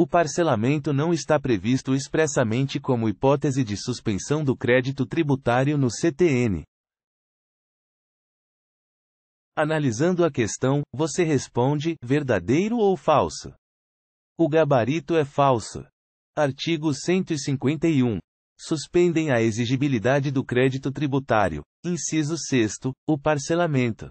O parcelamento não está previsto expressamente como hipótese de suspensão do crédito tributário no CTN. Analisando a questão, você responde: verdadeiro ou falso? O gabarito é falso. Artigo 151. Suspendem a exigibilidade do crédito tributário. Inciso 6. O parcelamento.